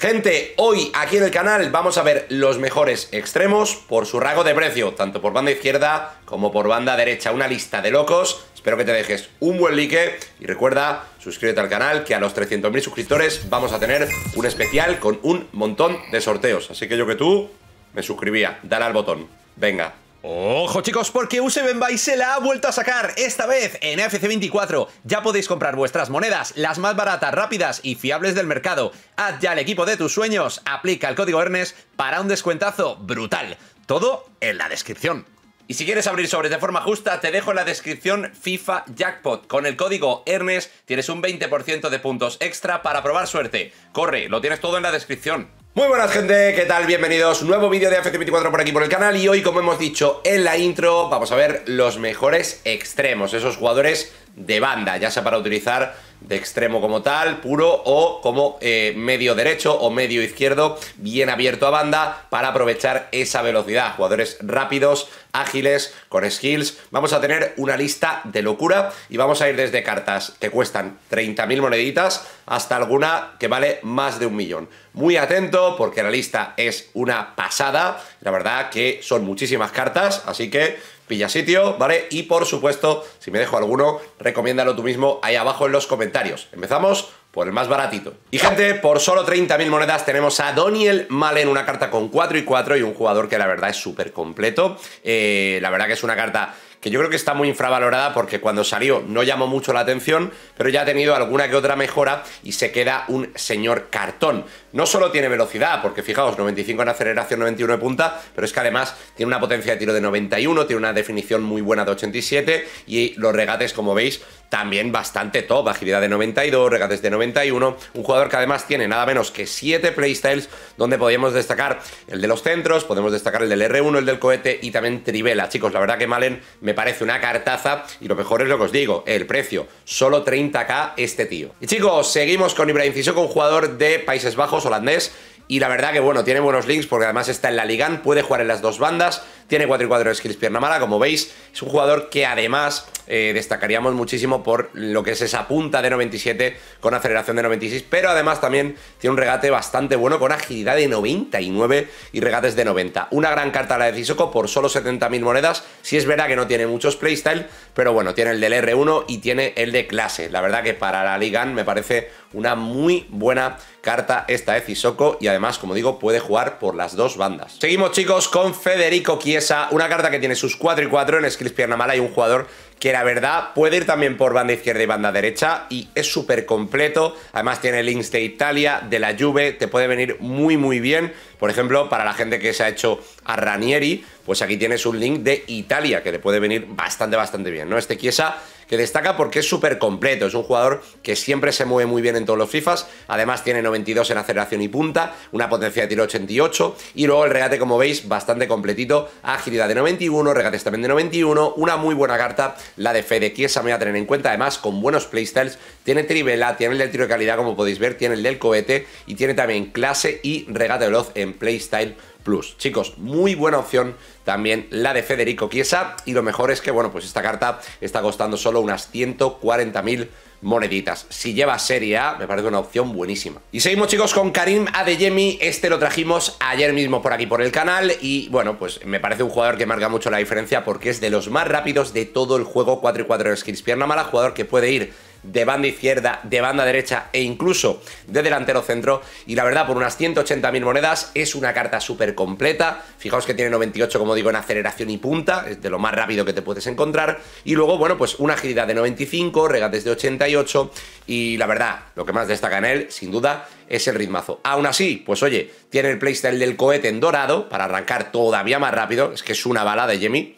Gente, hoy aquí en el canal vamos a ver los mejores extremos por su rango de precio, tanto por banda izquierda como por banda derecha. Una lista de locos, espero que te dejes un buen like y recuerda, suscríbete al canal que a los 300.000 suscriptores vamos a tener un especial con un montón de sorteos. Así que yo que tú me suscribía, dale al botón. Venga, Ojo chicos, porque Use Buy se la ha vuelto a sacar, esta vez en FC24. Ya podéis comprar vuestras monedas, las más baratas, rápidas y fiables del mercado. Haz ya el equipo de tus sueños, aplica el código ERNES para un descuentazo brutal. Todo en la descripción. Y si quieres abrir sobres de forma justa, te dejo en la descripción FIFA Jackpot. Con el código ERNES tienes un 20% de puntos extra para probar suerte. Corre, lo tienes todo en la descripción. Muy buenas gente, ¿qué tal? Bienvenidos, a un nuevo vídeo de FC24 por aquí por el canal y hoy como hemos dicho en la intro vamos a ver los mejores extremos, esos jugadores de banda, ya sea para utilizar de extremo como tal, puro, o como eh, medio derecho o medio izquierdo, bien abierto a banda, para aprovechar esa velocidad. Jugadores rápidos, ágiles, con skills. Vamos a tener una lista de locura y vamos a ir desde cartas que cuestan 30.000 moneditas hasta alguna que vale más de un millón. Muy atento porque la lista es una pasada. La verdad que son muchísimas cartas, así que pilla sitio, ¿vale? Y por supuesto, si me dejo alguno, recomiéndalo tú mismo ahí abajo en los comentarios. Empezamos por el más baratito. Y gente, por solo 30.000 monedas tenemos a Doniel Malen, una carta con 4 y 4 y un jugador que la verdad es súper completo. Eh, la verdad que es una carta que yo creo que está muy infravalorada porque cuando salió no llamó mucho la atención, pero ya ha tenido alguna que otra mejora y se queda un señor cartón. No solo tiene velocidad, porque fijaos, 95 en aceleración, 91 de punta, pero es que además tiene una potencia de tiro de 91, tiene una definición muy buena de 87 y los regates, como veis, también bastante top, agilidad de 92, regates de 91, un jugador que además tiene nada menos que 7 playstyles donde podríamos destacar el de los centros, podemos destacar el del R1, el del cohete y también Trivela. Chicos, la verdad que Malen me me parece una cartaza y lo mejor es lo que os digo, el precio. Solo 30k este tío. Y chicos, seguimos con Ibrahim Inciso con jugador de Países Bajos, holandés, y la verdad que bueno, tiene buenos links porque además está en la Ligan, puede jugar en las dos bandas, tiene 4 y 4 de skills pierna mala, como veis, es un jugador que además eh, destacaríamos muchísimo por lo que es esa punta de 97 con aceleración de 96, pero además también tiene un regate bastante bueno con agilidad de 99 y regates de 90. Una gran carta la de por solo 70.000 monedas, si es verdad que no tiene muchos playstyle, pero bueno, tiene el del R1 y tiene el de clase. La verdad que para la Ligan me parece una muy buena carta esta de soco y además, como digo, puede jugar por las dos bandas. Seguimos, chicos, con Federico Chiesa, una carta que tiene sus 4 y 4 en Skills Pierna Mala y un jugador que la verdad puede ir también por banda izquierda y banda derecha y es súper completo. Además tiene links de Italia, de la Juve, te puede venir muy muy bien. Por ejemplo, para la gente que se ha hecho a Ranieri, pues aquí tienes un link de Italia, que le puede venir bastante, bastante bien, ¿no? Este Chiesa que destaca porque es súper completo, es un jugador que siempre se mueve muy bien en todos los FIFAs, además tiene 92 en aceleración y punta, una potencia de tiro 88, y luego el regate, como veis, bastante completito, agilidad de 91, regate también de 91, una muy buena carta, la de Fede Chiesa me voy a tener en cuenta, además con buenos playstyles tiene trivela, tiene el del tiro de calidad, como podéis ver, tiene el del cohete y tiene también clase y regate veloz en Playstyle Plus. Chicos, muy buena opción también la de Federico Chiesa y lo mejor es que, bueno, pues esta carta está costando solo unas 140.000 moneditas. Si lleva Serie A, me parece una opción buenísima. Y seguimos, chicos, con Karim Adeyemi. Este lo trajimos ayer mismo por aquí, por el canal. Y, bueno, pues me parece un jugador que marca mucho la diferencia porque es de los más rápidos de todo el juego 4 y 4 skins, Pierna mala, jugador que puede ir de banda izquierda, de banda derecha e incluso de delantero centro. Y la verdad, por unas 180.000 monedas es una carta súper completa. Fijaos que tiene 98, como digo, en aceleración y punta, es de lo más rápido que te puedes encontrar. Y luego, bueno, pues una agilidad de 95, regates de 88 y la verdad, lo que más destaca en él, sin duda, es el ritmazo. Aún así, pues oye, tiene el playstyle del cohete en dorado para arrancar todavía más rápido, es que es una bala de Jimmy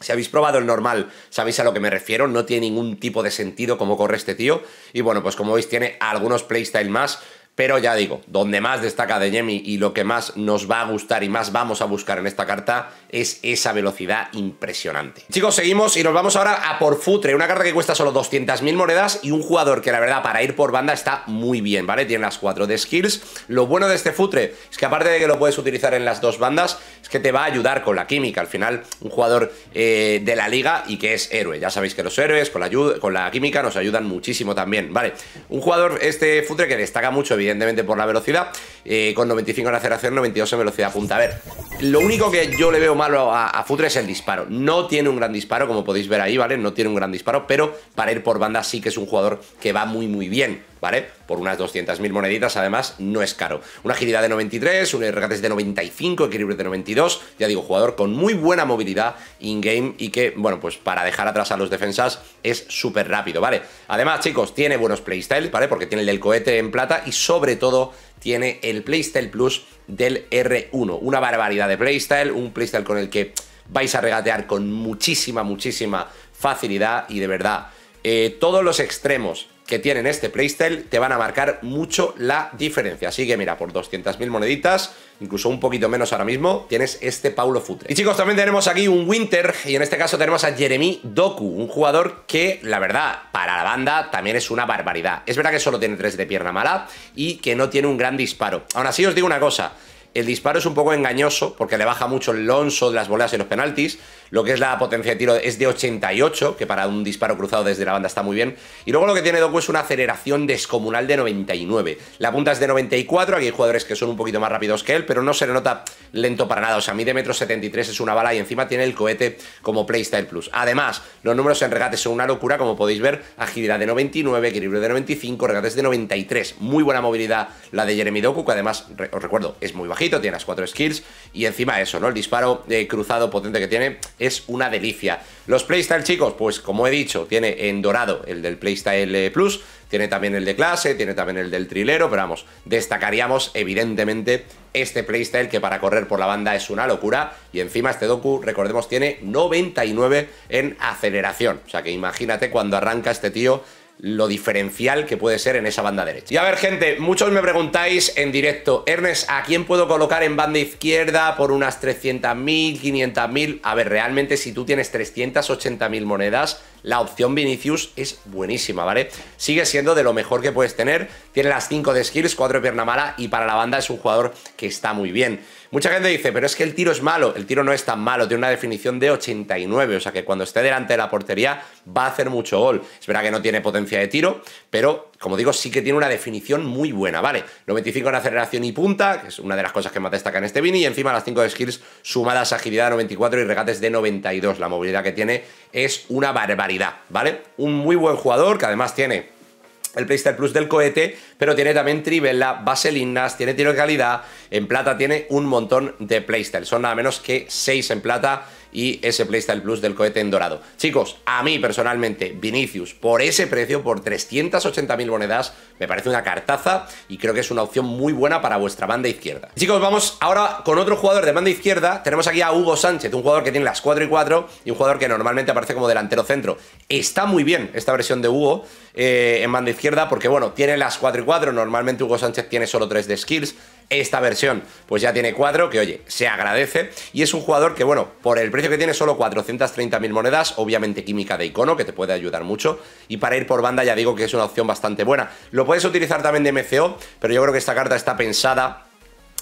si habéis probado el normal, sabéis a lo que me refiero, no tiene ningún tipo de sentido cómo corre este tío. Y bueno, pues como veis tiene algunos playstyle más, pero ya digo, donde más destaca de Yemi y lo que más nos va a gustar y más vamos a buscar en esta carta es esa velocidad impresionante. Chicos, seguimos y nos vamos ahora a por Futre, una carta que cuesta solo 200.000 monedas y un jugador que la verdad para ir por banda está muy bien, ¿vale? Tiene las 4 de skills. Lo bueno de este Futre es que aparte de que lo puedes utilizar en las dos bandas, es que te va a ayudar con la química. Al final, un jugador eh, de la liga y que es héroe. Ya sabéis que los héroes con la, con la química nos ayudan muchísimo también, ¿vale? Un jugador, este Futre, que destaca mucho, evidentemente evidentemente por la velocidad, eh, con 95 en aceleración, 92 en velocidad punta. A ver, lo único que yo le veo malo a, a, Futre es el disparo. No tiene un gran disparo, como podéis ver ahí, ¿vale? No tiene un gran disparo, pero para ir por banda sí que es un jugador que va muy, muy bien. ¿vale? Por unas 200.000 moneditas, además, no es caro. Una agilidad de 93, un regate de 95, equilibrio de 92, ya digo, jugador con muy buena movilidad in-game y que, bueno, pues para dejar atrás a los defensas es súper rápido, ¿vale? Además, chicos, tiene buenos playstyles, ¿vale? Porque tiene el del cohete en plata y sobre todo tiene el playstyle plus del R1. Una barbaridad de playstyle, un playstyle con el que vais a regatear con muchísima, muchísima facilidad y de verdad. Eh, todos los extremos que tienen este playstyle te van a marcar mucho la diferencia. Así que mira, por 200.000 moneditas, incluso un poquito menos ahora mismo, tienes este Paulo Futre. Y chicos, también tenemos aquí un Winter, y en este caso tenemos a Jeremy Doku, un jugador que, la verdad, para la banda también es una barbaridad. Es verdad que solo tiene tres de pierna mala y que no tiene un gran disparo. Aún así os digo una cosa, el disparo es un poco engañoso porque le baja mucho el lonzo de las bolas y los penaltis, lo que es la potencia de tiro es de 88, que para un disparo cruzado desde la banda está muy bien. Y luego lo que tiene Doku es una aceleración descomunal de 99. La punta es de 94, aquí hay jugadores que son un poquito más rápidos que él, pero no se le nota lento para nada. O sea, a mí de metro 73, es una bala y encima tiene el cohete como Playstyle Plus. Además, los números en regates son una locura, como podéis ver, agilidad de 99, equilibrio de 95, regates de 93. Muy buena movilidad la de Jeremy Doku, que además, os recuerdo, es muy bajito, tiene las 4 skills y encima eso, ¿no? El disparo eh, cruzado potente que tiene es una delicia. Los playstyle, chicos, pues como he dicho, tiene en dorado el del playstyle eh, plus, tiene también el de clase, tiene también el del trilero, pero vamos, destacaríamos evidentemente este playstyle que para correr por la banda es una locura y encima este doku, recordemos, tiene 99 en aceleración, o sea que imagínate cuando arranca este tío lo diferencial que puede ser en esa banda derecha. Y a ver, gente, muchos me preguntáis en directo, Ernest, ¿a quién puedo colocar en banda izquierda por unas 300.000, 500.000? A ver, realmente si tú tienes 380.000 monedas, la opción Vinicius es buenísima, ¿vale? Sigue siendo de lo mejor que puedes tener. Tiene las 5 de skills, 4 de pierna mala y para la banda es un jugador que está muy bien. Mucha gente dice, pero es que el tiro es malo. El tiro no es tan malo, tiene una definición de 89, o sea que cuando esté delante de la portería va a hacer mucho gol. Es verdad que no tiene potencia de tiro, pero como digo, sí que tiene una definición muy buena, ¿vale? 95 en aceleración y punta, que es una de las cosas que más destaca en este Vini, y encima las 5 de skills sumadas a agilidad de 94 y regates de 92. La movilidad que tiene es una barbaridad, ¿vale? Un muy buen jugador que además tiene el Playstyle Plus del cohete, pero tiene también Trivella, Vaselinas, tiene tiro de calidad, en plata tiene un montón de Playstyle, son nada menos que 6 en plata y ese Playstyle Plus del cohete en dorado. Chicos, a mí personalmente, Vinicius, por ese precio, por 380.000 monedas, me parece una cartaza y creo que es una opción muy buena para vuestra banda izquierda. Chicos, vamos ahora con otro jugador de banda izquierda. Tenemos aquí a Hugo Sánchez, un jugador que tiene las 4 y 4 y un jugador que normalmente aparece como delantero centro. Está muy bien esta versión de Hugo eh, en banda izquierda porque, bueno, tiene las 4 y 4. Normalmente Hugo Sánchez tiene solo 3 de skills esta versión pues ya tiene 4, que oye, se agradece. Y es un jugador que, bueno, por el precio que tiene, solo 430.000 monedas, obviamente química de icono, que te puede ayudar mucho. Y para ir por banda ya digo que es una opción bastante buena. Lo puedes utilizar también de MCO, pero yo creo que esta carta está pensada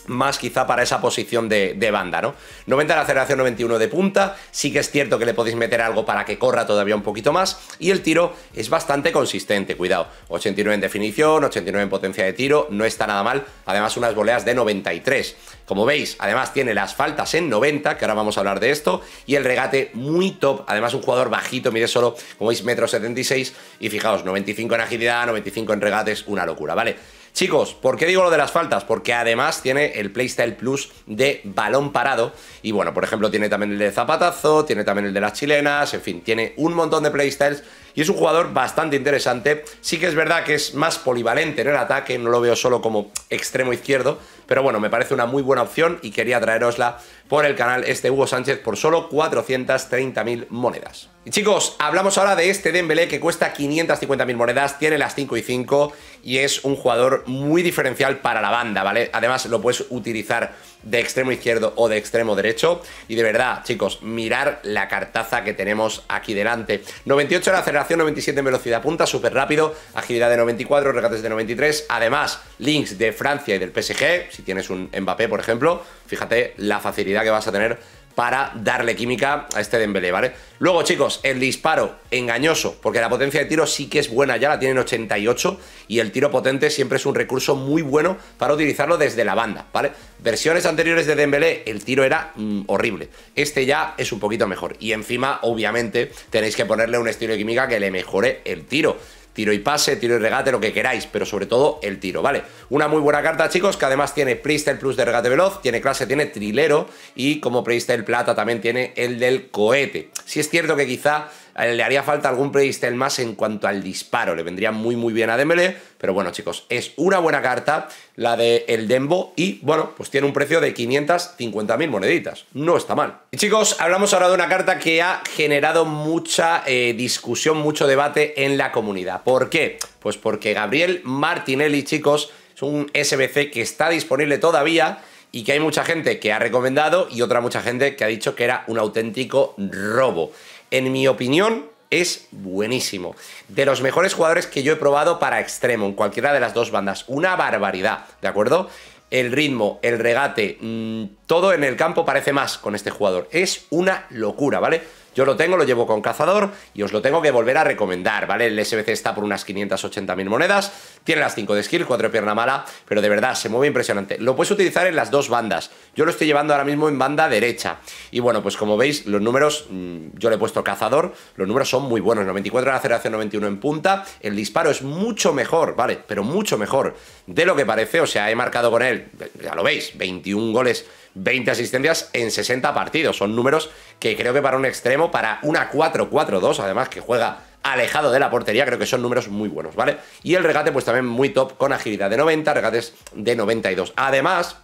más quizá para esa posición de, banda, ¿no? 90 de aceleración, 91 de punta, sí que es cierto que le podéis meter algo para que corra todavía un poquito más, y el tiro es bastante consistente, cuidado, 89 en definición, 89 en potencia de tiro, no está nada mal, además unas voleas de 93. Como veis, además tiene las faltas en 90, que ahora vamos a hablar de esto, y el regate muy top, además un jugador bajito, mire solo, como veis, metro 76, y fijaos, 95 en agilidad, 95 en regates, una locura, ¿vale? Chicos, ¿por qué digo lo de las faltas? Porque además tiene el Playstyle Plus de balón parado. Y bueno, por ejemplo, tiene también el de zapatazo, tiene también el de las chilenas, en fin, tiene un montón de playstyles. Y es un jugador bastante interesante. Sí que es verdad que es más polivalente en el ataque, no lo veo solo como extremo izquierdo, pero bueno, me parece una muy buena opción y quería traerosla por el canal este Hugo Sánchez por solo 430.000 monedas. Y chicos, hablamos ahora de este Dembélé que cuesta 550.000 monedas, tiene las 5 y 5 y es un jugador muy diferencial para la banda, ¿vale? Además lo puedes utilizar de extremo izquierdo o de extremo derecho. Y de verdad, chicos, mirar la cartaza que tenemos aquí delante. 98 en aceleración, 97 en velocidad punta, súper rápido, agilidad de 94, regates de 93. Además, links de Francia y del PSG, si tienes un Mbappé, por ejemplo, fíjate la facilidad que vas a tener para darle química a este Dembélé, ¿vale? Luego, chicos, el disparo engañoso, porque la potencia de tiro sí que es buena, ya la tienen 88 y el tiro potente siempre es un recurso muy bueno para utilizarlo desde la banda, ¿vale? Versiones anteriores de Dembélé el tiro era mm, horrible, este ya es un poquito mejor y encima, obviamente, tenéis que ponerle un estilo de química que le mejore el tiro tiro y pase, tiro y regate, lo que queráis, pero sobre todo el tiro, ¿vale? Una muy buena carta, chicos, que además tiene Playstyle Plus de regate veloz, tiene clase, tiene trilero y como el Plata también tiene el del cohete. Si es cierto que quizá le haría falta algún playstyle más en cuanto al disparo, le vendría muy muy bien a Dembélé, pero bueno chicos, es una buena carta la de el Dembo y bueno, pues tiene un precio de 550.000 moneditas, no está mal. Y chicos, hablamos ahora de una carta que ha generado mucha eh, discusión, mucho debate en la comunidad. ¿Por qué? Pues porque Gabriel Martinelli, chicos, es un SBC que está disponible todavía y que hay mucha gente que ha recomendado y otra mucha gente que ha dicho que era un auténtico robo en mi opinión, es buenísimo. De los mejores jugadores que yo he probado para extremo, en cualquiera de las dos bandas. Una barbaridad, ¿de acuerdo? El ritmo, el regate, mm, todo en el campo parece más con este jugador. Es una locura, ¿vale? Yo lo tengo, lo llevo con cazador y os lo tengo que volver a recomendar, ¿vale? El SBC está por unas 580.000 monedas. Tiene las 5 de skill, 4 pierna mala, pero de verdad se mueve impresionante. Lo puedes utilizar en las dos bandas. Yo lo estoy llevando ahora mismo en banda derecha. Y bueno, pues como veis, los números, mm, yo le he puesto cazador, los números son muy buenos. 94 en aceleración, 91 en punta. El disparo es mucho mejor, ¿vale? Pero mucho mejor de lo que parece. O sea, he marcado con él, ya lo veis, 21 goles 20 asistencias en 60 partidos. Son números que creo que para un extremo, para una 4-4-2, además que juega alejado de la portería, creo que son números muy buenos, ¿vale? Y el regate, pues también muy top, con agilidad de 90, regates de 92. Además,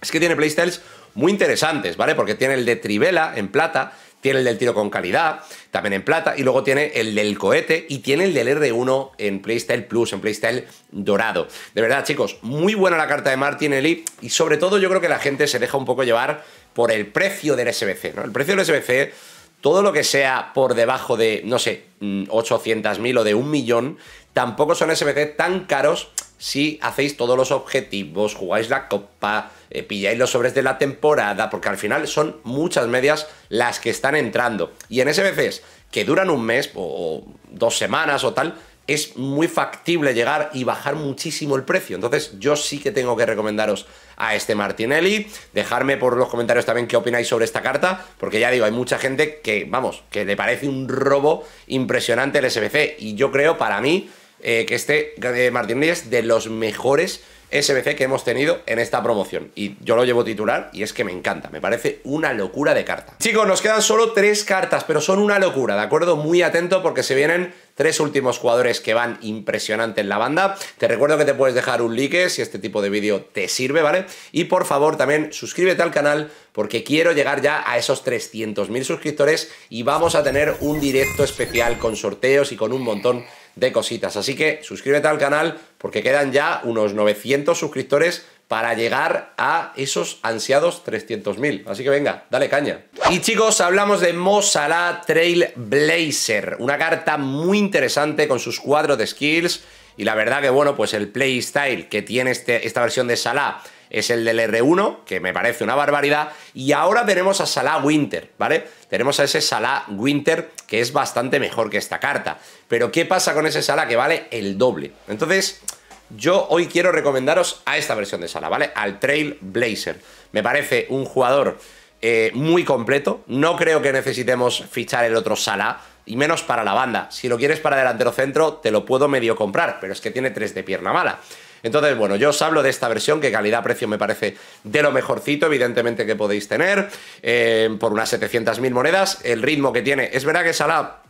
es que tiene playstyles muy interesantes, ¿vale? Porque tiene el de Trivela en plata, tiene el del tiro con calidad, también en plata, y luego tiene el del cohete y tiene el del R1 en Playstyle Plus, en Playstyle dorado. De verdad, chicos, muy buena la carta de Martinelli y sobre todo yo creo que la gente se deja un poco llevar por el precio del SBC, ¿no? El precio del SBC todo lo que sea por debajo de, no sé, 800.000 mm, o de un millón, tampoco son SBC tan caros si hacéis todos los objetivos, jugáis la copa, eh, pilláis los sobres de la temporada, porque al final son muchas medias las que están entrando. Y en SBCs que duran un mes o dos semanas o tal, es muy factible llegar y bajar muchísimo el precio. Entonces yo sí que tengo que recomendaros a este Martinelli. Dejarme por los comentarios también qué opináis sobre esta carta, porque ya digo, hay mucha gente que, vamos, que le parece un robo impresionante el SBC. Y yo creo, para mí, eh, que este eh, Martinelli es de los mejores SBC que hemos tenido en esta promoción. Y yo lo llevo titular y es que me encanta, me parece una locura de carta. Chicos, nos quedan solo tres cartas, pero son una locura, ¿de acuerdo? Muy atento porque se vienen Tres últimos jugadores que van impresionante en la banda. Te recuerdo que te puedes dejar un like si este tipo de vídeo te sirve, ¿vale? Y por favor también suscríbete al canal porque quiero llegar ya a esos 300.000 suscriptores y vamos a tener un directo especial con sorteos y con un montón de cositas. Así que suscríbete al canal porque quedan ya unos 900 suscriptores para llegar a esos ansiados 300.000. Así que venga, dale caña. Y chicos, hablamos de Mo Salah Trailblazer. una carta muy interesante con sus cuadros de skills y la verdad que bueno, pues el playstyle que tiene este, esta versión de Salah es el del R1, que me parece una barbaridad, y ahora tenemos a Salah Winter, ¿vale? Tenemos a ese Salah Winter que es bastante mejor que esta carta, pero ¿qué pasa con ese Salah que vale el doble? Entonces, yo hoy quiero recomendaros a esta versión de Salah, ¿vale? Al Trailblazer. Me parece un jugador eh, muy completo. No creo que necesitemos fichar el otro sala y menos para la banda. Si lo quieres para delantero centro, te lo puedo medio comprar, pero es que tiene tres de pierna mala. Entonces, bueno, yo os hablo de esta versión, que calidad-precio me parece de lo mejorcito, evidentemente, que podéis tener, eh, por unas 700.000 monedas. El ritmo que tiene, es verdad que Salah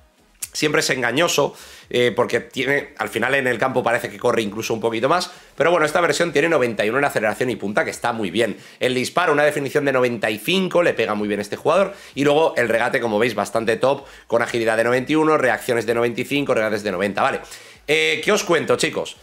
siempre es engañoso, eh, porque tiene, al final en el campo parece que corre incluso un poquito más, pero bueno, esta versión tiene 91 en aceleración y punta, que está muy bien. El disparo, una definición de 95, le pega muy bien a este jugador, y luego el regate, como veis, bastante top, con agilidad de 91, reacciones de 95, regates de 90, vale. Eh, ¿Qué os cuento, chicos?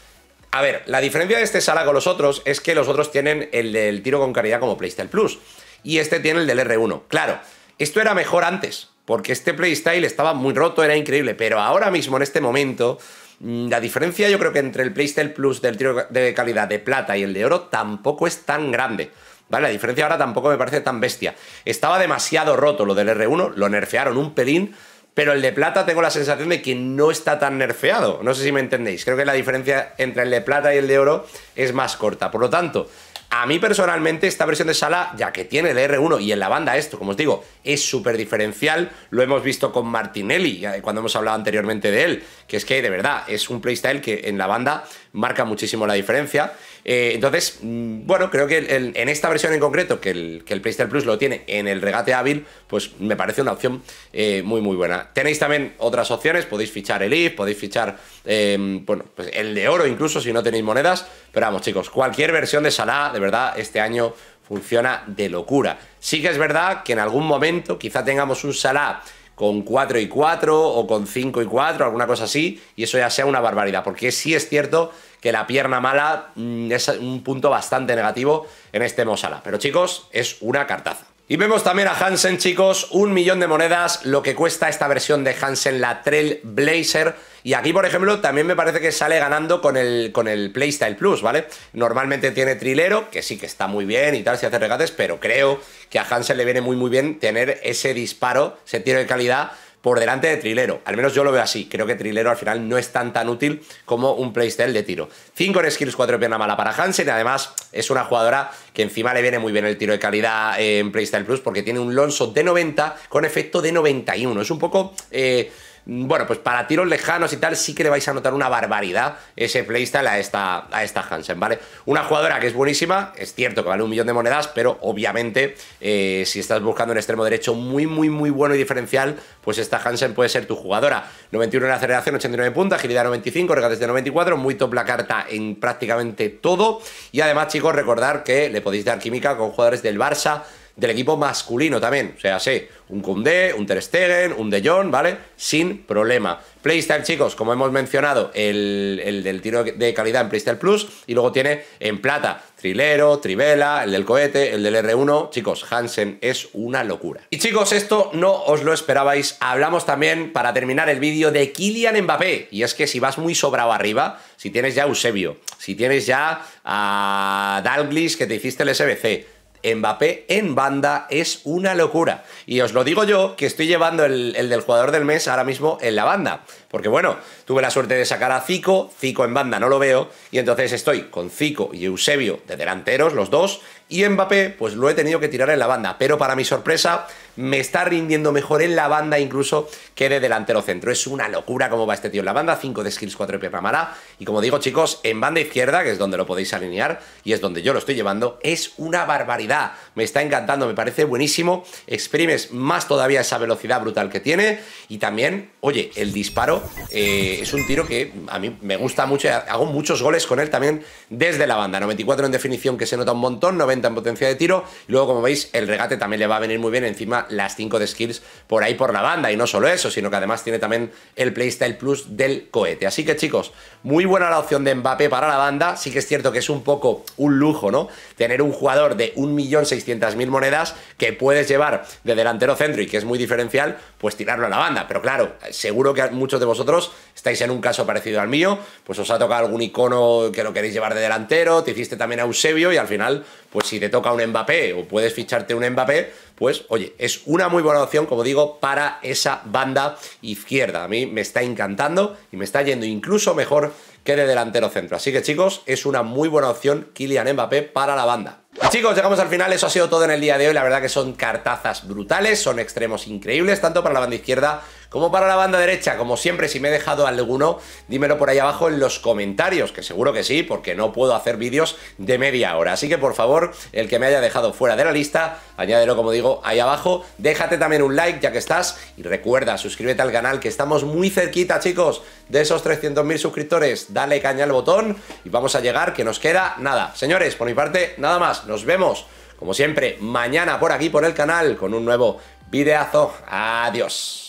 A ver, la diferencia de este Sala con los otros es que los otros tienen el del tiro con caridad como Playstyle Plus, y este tiene el del R1. Claro, esto era mejor antes, porque este playstyle estaba muy roto, era increíble, pero ahora mismo, en este momento, mm, la diferencia yo creo que entre el playstyle plus del tiro de calidad de plata y el de oro tampoco es tan grande. ¿Vale? La diferencia ahora tampoco me parece tan bestia. Estaba demasiado roto lo del R1, lo nerfearon un pelín, pero el de plata tengo la sensación de que no está tan nerfeado. No sé si me entendéis. Creo que la diferencia entre el de plata y el de oro es más corta. Por lo tanto, a mí personalmente esta versión de sala, ya que tiene el R1 y en la banda esto, como os digo, es súper diferencial, lo hemos visto con Martinelli cuando hemos hablado anteriormente de él, que es que de verdad es un playstyle que en la banda marca muchísimo la diferencia. Eh, entonces, mm, bueno, creo que en esta versión en concreto, que el, que el PlayStation Plus lo tiene en el regate hábil, pues me parece una opción eh, muy, muy buena. Tenéis también otras opciones, podéis fichar el IF, podéis fichar, eh, bueno, pues el de oro incluso si no tenéis monedas, pero vamos chicos, cualquier versión de Salah, de verdad, este año funciona de locura. Sí que es verdad que en algún momento quizá tengamos un Salah con 4 y 4 o con 5 y 4, alguna cosa así, y eso ya sea una barbaridad, porque sí es cierto que la pierna mala mm, es un punto bastante negativo en este Mosala. Pero chicos, es una cartaza. Y vemos también a Hansen, chicos, un millón de monedas, lo que cuesta esta versión de Hansen, la Trail Blazer. Y aquí, por ejemplo, también me parece que sale ganando con el, con el Playstyle Plus, ¿vale? Normalmente tiene trilero, que sí que está muy bien y tal, si hace regates, pero creo que a Hansen le viene muy, muy bien tener ese disparo, se tiene de calidad por delante de Trilero. Al menos yo lo veo así. Creo que Trilero al final no es tan tan útil como un playstyle de tiro. 5 en skills, 4 pierna mala para Hansen. Y además es una jugadora que encima le viene muy bien el tiro de calidad eh, en playstyle plus porque tiene un lonso de 90 con efecto de 91. Es un poco... Eh, bueno, pues para tiros lejanos y tal, sí que le vais a notar una barbaridad ese playstyle a esta, a esta Hansen, ¿vale? Una jugadora que es buenísima, es cierto que vale un millón de monedas, pero obviamente eh, si estás buscando un extremo derecho muy, muy, muy bueno y diferencial, pues esta Hansen puede ser tu jugadora. 91 en aceleración, 89 puntos, agilidad 95, regates de 94, muy top la carta en prácticamente todo. Y además, chicos, recordar que le podéis dar química con jugadores del Barça, del equipo masculino también. O sea, sí, un Koundé, un Ter Stegen, un De Jong, ¿vale? Sin problema. Playstyle, chicos, como hemos mencionado, el, del tiro de calidad en Playstyle Plus. Y luego tiene en plata Trilero, Trivela, el del cohete, el del R1. Chicos, Hansen es una locura. Y chicos, esto no os lo esperabais. Hablamos también, para terminar el vídeo, de Kylian Mbappé. Y es que si vas muy sobrado arriba, si tienes ya Eusebio, si tienes ya a Dalglish que te hiciste el SBC, Mbappé en banda es una locura. Y os lo digo yo, que estoy llevando el, del jugador del mes ahora mismo en la banda. Porque bueno, tuve la suerte de sacar a Zico, Zico en banda no lo veo, y entonces estoy con Zico y Eusebio de delanteros, los dos, y Mbappé pues lo he tenido que tirar en la banda. Pero para mi sorpresa, me está rindiendo mejor en la banda incluso que de delantero centro. Es una locura cómo va este tío en la banda, 5 de skills, 4 de mala Y como digo, chicos, en banda izquierda, que es donde lo podéis alinear y es donde yo lo estoy llevando, es una barbaridad. Me está encantando, me parece buenísimo. Exprimes más todavía esa velocidad brutal que tiene. Y también, oye, el disparo eh, es un tiro que a mí me gusta mucho. Hago muchos goles con él también desde la banda. 94 en definición, que se nota un montón, 90 en potencia de tiro. luego, como veis, el regate también le va a venir muy bien encima las 5 de Skills por ahí por la banda. Y no solo eso, sino que además tiene también el Playstyle Plus del cohete. Así que chicos, muy buena la opción de Mbappé para la banda. Sí que es cierto que es un poco un lujo, ¿no? Tener un jugador de 1.600.000 monedas que puedes llevar de delantero centro y que es muy diferencial, pues tirarlo a la banda. Pero claro, seguro que muchos de vosotros estáis en un caso parecido al mío, pues os ha tocado algún icono que lo queréis llevar de delantero, te hiciste también a Eusebio y al final, pues si te toca un Mbappé o puedes ficharte un Mbappé, pues oye, es una muy buena opción, como digo, para esa banda izquierda. A mí me está encantando y me está yendo incluso mejor que de delantero centro. Así que chicos, es una muy buena opción Kylian Mbappé para la banda. Chicos, llegamos al final, eso ha sido todo en el día de hoy, la verdad que son cartazas brutales, son extremos increíbles, tanto para la banda izquierda como para la banda derecha? Como siempre, si me he dejado alguno, dímelo por ahí abajo en los comentarios, que seguro que sí, porque no puedo hacer vídeos de media hora. Así que por favor, el que me haya dejado fuera de la lista, añádelo como digo ahí abajo. Déjate también un like ya que estás y recuerda, suscríbete al canal que estamos muy cerquita, chicos, de esos 300.000 suscriptores. Dale caña al botón y vamos a llegar, que nos queda nada. Señores, por mi parte, nada más. Nos vemos, como siempre, mañana por aquí, por el canal, con un nuevo videazo. Adiós.